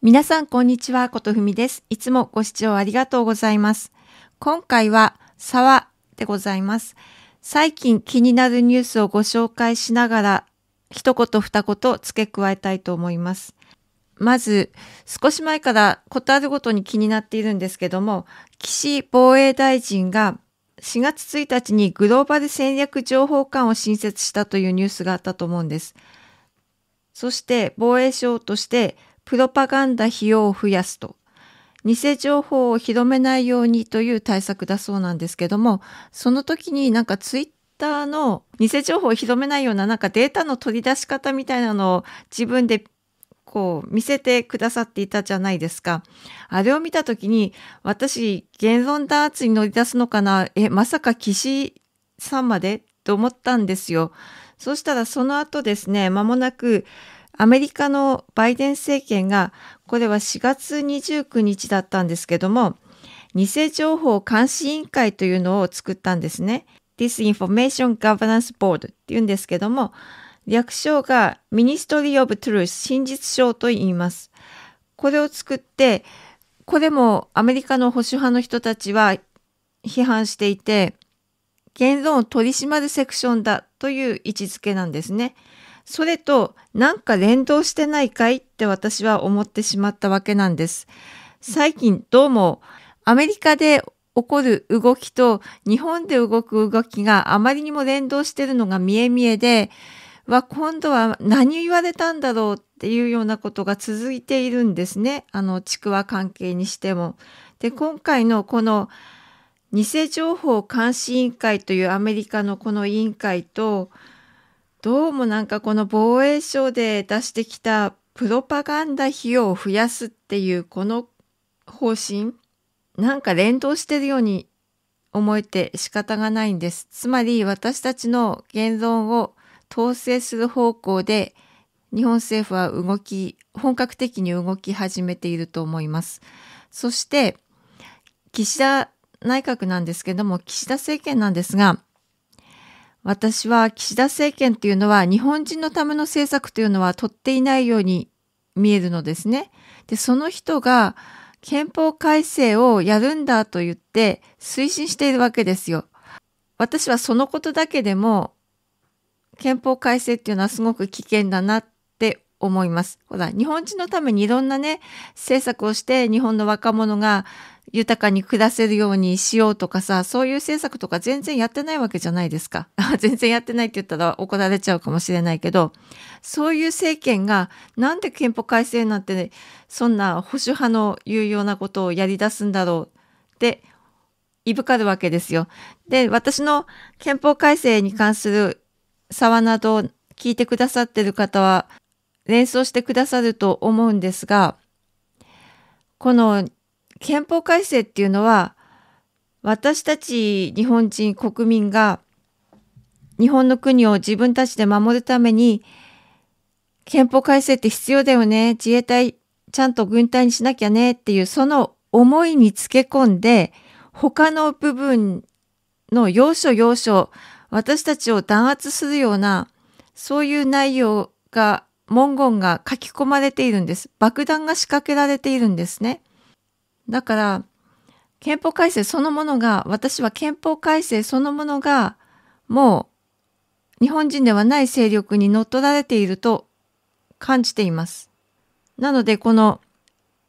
皆さん、こんにちは。ことふみです。いつもご視聴ありがとうございます。今回は、沢でございます。最近気になるニュースをご紹介しながら、一言二言付け加えたいと思います。まず、少し前からことあるごとに気になっているんですけども、岸防衛大臣が4月1日にグローバル戦略情報館を新設したというニュースがあったと思うんです。そして防衛省としてプロパガンダ費用を増やすと偽情報を広めないようにという対策だそうなんですけどもその時になんかツイッターの偽情報を広めないようななんかデータの取り出し方みたいなのを自分でこう見せてくださっていたじゃないですか。あれを見た時に私言論弾圧に乗り出すのかなえまさか岸さんまでと思ったんですよ。そしたらその後ですね間もなくアメリカのバイデン政権が、これは4月29日だったんですけども、偽情報監視委員会というのを作ったんですね。Disinformation Governance Board っていうんですけども、略称が Ministry of Truth 真実省と言います。これを作って、これもアメリカの保守派の人たちは批判していて、言論を取り締まるセクションだという位置づけなんですね。それとなんか連動してないかいって私は思ってしまったわけなんです。最近どうもアメリカで起こる動きと日本で動く動きがあまりにも連動してるのが見え見えで、は今度は何言われたんだろうっていうようなことが続いているんですね。あの、ちくわ関係にしても。で、今回のこの偽情報監視委員会というアメリカのこの委員会と、どうもなんかこの防衛省で出してきたプロパガンダ費用を増やすっていうこの方針なんか連動してるように思えて仕方がないんです。つまり私たちの言論を統制する方向で日本政府は動き本格的に動き始めていると思います。そして岸田内閣なんですけども岸田政権なんですが私は岸田政権というのは日本人のための政策というのは取っていないように見えるのですね。で、その人が憲法改正をやるんだと言って推進しているわけですよ。私はそのことだけでも憲法改正っていうのはすごく危険だなっ思います。ほら、日本人のためにいろんなね、政策をして日本の若者が豊かに暮らせるようにしようとかさ、そういう政策とか全然やってないわけじゃないですか。全然やってないって言ったら怒られちゃうかもしれないけど、そういう政権がなんで憲法改正なんて、ね、そんな保守派の言うようなことをやり出すんだろうっていぶかるわけですよ。で、私の憲法改正に関する沢など、を聞いてくださってる方は、連想してくださると思うんですが、この憲法改正っていうのは、私たち日本人国民が日本の国を自分たちで守るために憲法改正って必要だよね。自衛隊ちゃんと軍隊にしなきゃねっていうその思いにつけ込んで他の部分の要所要所私たちを弾圧するようなそういう内容が文言が書き込まれているんです。爆弾が仕掛けられているんですね。だから、憲法改正そのものが、私は憲法改正そのものが、もう日本人ではない勢力に乗っ取られていると感じています。なので、この、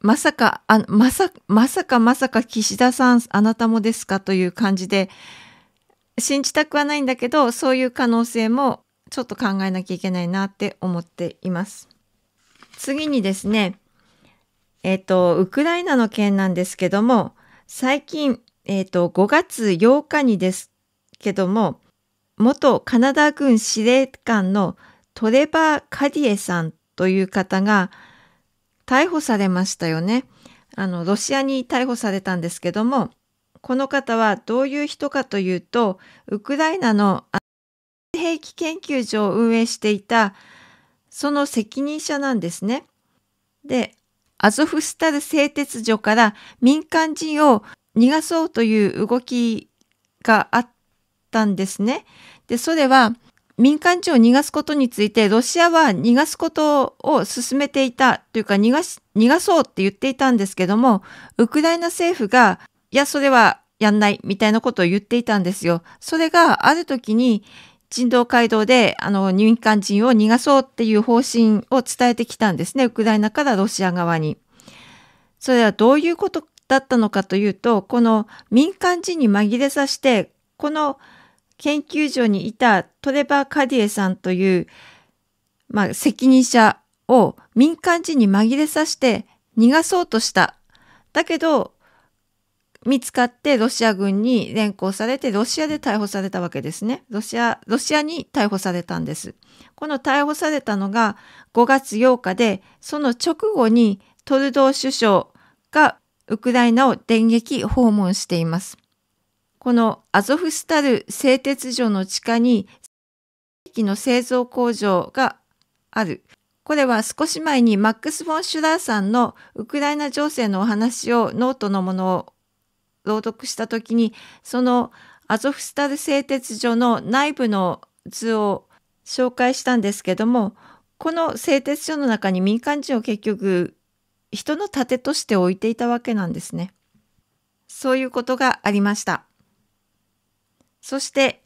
まさか、あまさまさかまさか岸田さん、あなたもですかという感じで、信じたくはないんだけど、そういう可能性もちょっと考えなきゃいけないなって思っています。次にですね、えっ、ー、と、ウクライナの件なんですけども、最近、えっ、ー、と、5月8日にですけども、元カナダ軍司令官のトレバー・カディエさんという方が逮捕されましたよね。あの、ロシアに逮捕されたんですけども、この方はどういう人かというと、ウクライナの兵器研究所を運営していたその責任者なんですね。でアゾフスタル製鉄所から民間人を逃がそうという動きがあったんですね。でそれは民間人を逃がすことについてロシアは逃がすことを進めていたというか逃がし逃がそうって言っていたんですけどもウクライナ政府がいやそれはやんないみたいなことを言っていたんですよ。それがある時に人道回廊であの民間人を逃がそうっていう方針を伝えてきたんですねウクライナからロシア側に。それはどういうことだったのかというとこの民間人に紛れさせてこの研究所にいたトレバー・カディエさんという、まあ、責任者を民間人に紛れさせて逃がそうとした。だけど見つかってロシア軍に連行されてロシアで逮捕されたわけですね。ロシア、ロシアに逮捕されたんです。この逮捕されたのが5月8日で、その直後にトルドー首相がウクライナを電撃訪問しています。このアゾフスタル製鉄所の地下に機器の製造工場がある。これは少し前にマックス・フォン・シュラーさんのウクライナ情勢のお話をノートのものを朗読した時にそのアゾフスタル製鉄所の内部の図を紹介したんですけどもこの製鉄所の中に民間人を結局人の盾として置いていたわけなんですね。そういうことがありました。そして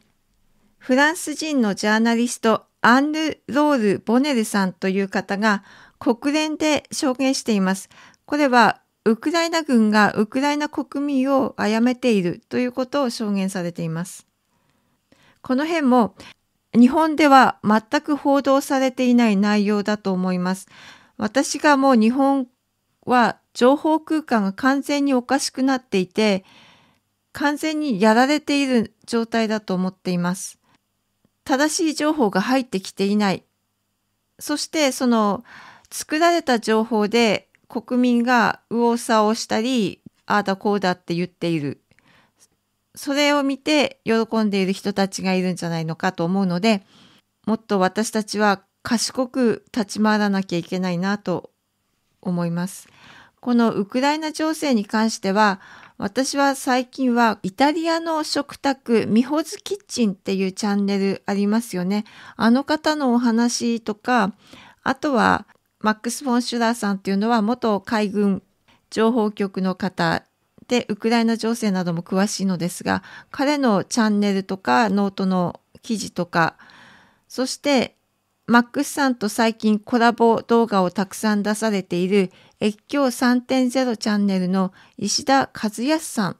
フランス人のジャーナリストアンヌ・ロール・ボネルさんという方が国連で証言しています。これはウクライナ軍がウクライナ国民を殺めているということを証言されています。この辺も日本では全く報道されていない内容だと思います。私がもう日本は情報空間が完全におかしくなっていて、完全にやられている状態だと思っています。正しい情報が入ってきていない。そしてその作られた情報で国民が右往左往したりああだこうだって言っているそれを見て喜んでいる人たちがいるんじゃないのかと思うのでもっと私たちは賢く立ち回らなきゃいけないなと思います。このウクライナ情勢に関しては私は最近はイタリアの食卓ミホズキッチンっていうチャンネルありますよね。あの方のお話とかあとはマックス・フォン・シュラーさんっていうのは元海軍情報局の方でウクライナ情勢なども詳しいのですが彼のチャンネルとかノートの記事とかそしてマックスさんと最近コラボ動画をたくさん出されている越境3.0チャンネルの石田和康さん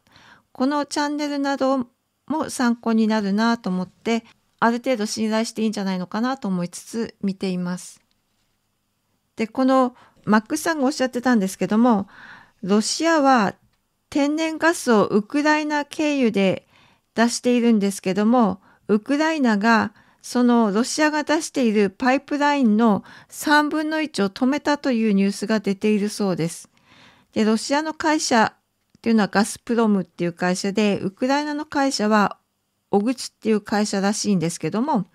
このチャンネルなども参考になるなと思ってある程度信頼していいんじゃないのかなと思いつつ見ています。でこのマックスさんがおっしゃってたんですけどもロシアは天然ガスをウクライナ経由で出しているんですけどもウクライナがそのロシアが出しているパイプラインの3分の1を止めたというニュースが出ているそうです。でロシアの会社っていうのはガスプロムっていう会社でウクライナの会社はオグチっていう会社らしいんですけども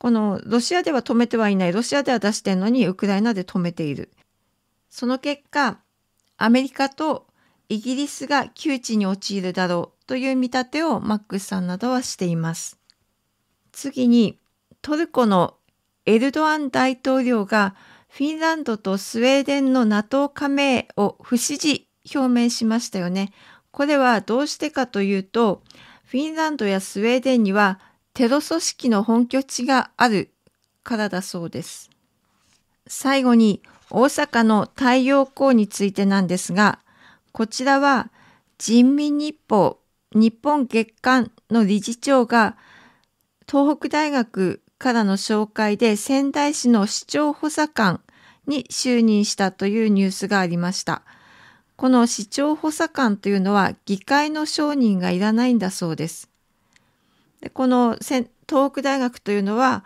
このロシアでは止めてはいない、ロシアでは出してるのにウクライナで止めている。その結果、アメリカとイギリスが窮地に陥るだろうという見立てをマックスさんなどはしています。次に、トルコのエルドアン大統領がフィンランドとスウェーデンの NATO 加盟を不支持表明しましたよね。これはどうしてかというと、フィンランドやスウェーデンにはテロ組織の本拠地があるからだそうです。最後に大阪の太陽光についてなんですが、こちらは人民日報日本月間の理事長が東北大学からの紹介で仙台市の市長補佐官に就任したというニュースがありました。この市長補佐官というのは議会の承認がいらないんだそうです。でこの東北大学というのは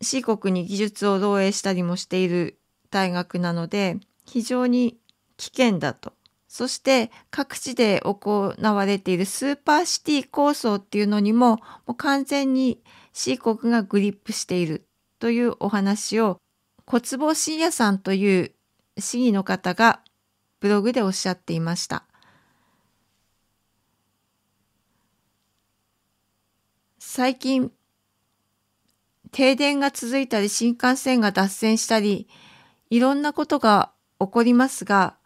四国に技術を漏洩したりもしている大学なので非常に危険だとそして各地で行われているスーパーシティ構想っていうのにももう完全に四国がグリップしているというお話を小坪信也さんという市議の方がブログでおっしゃっていました。最近、停電が続いたり新幹線が脱線したり、いろんなことが起こりますが、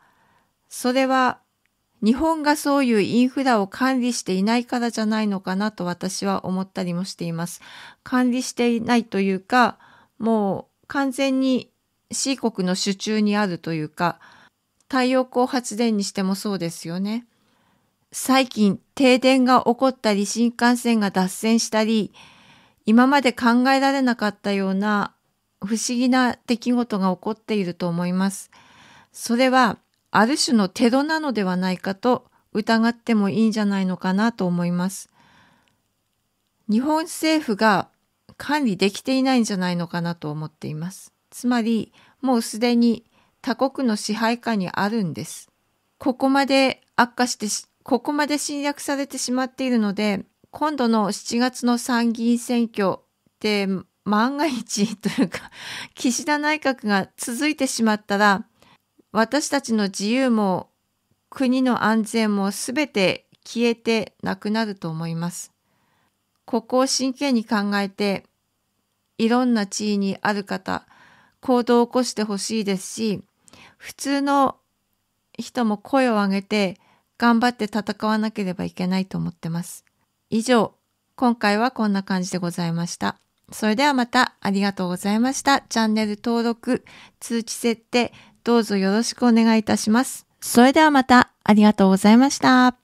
それは日本がそういうインフラを管理していないからじゃないのかなと私は思ったりもしています。管理していないというか、もう完全に C 国の手中にあるというか、太陽光発電にしてもそうですよね。最近停電が起こったり新幹線が脱線したり今まで考えられなかったような不思議な出来事が起こっていると思います。それはある種のテロなのではないかと疑ってもいいんじゃないのかなと思います。日本政府が管理できていないんじゃないのかなと思っています。つまりもうすでに他国の支配下にあるんです。ここまで悪化してここまで侵略されてしまっているので今度の7月の参議院選挙で万が一というか 岸田内閣が続いてしまったら私たちの自由も国の安全も全て消えてなくなると思います。ここを真剣に考えていろんな地位にある方行動を起こしてほしいですし普通の人も声を上げて頑張って戦わなければいけないと思ってます。以上、今回はこんな感じでございました。それではまたありがとうございました。チャンネル登録、通知設定、どうぞよろしくお願いいたします。それではまたありがとうございました。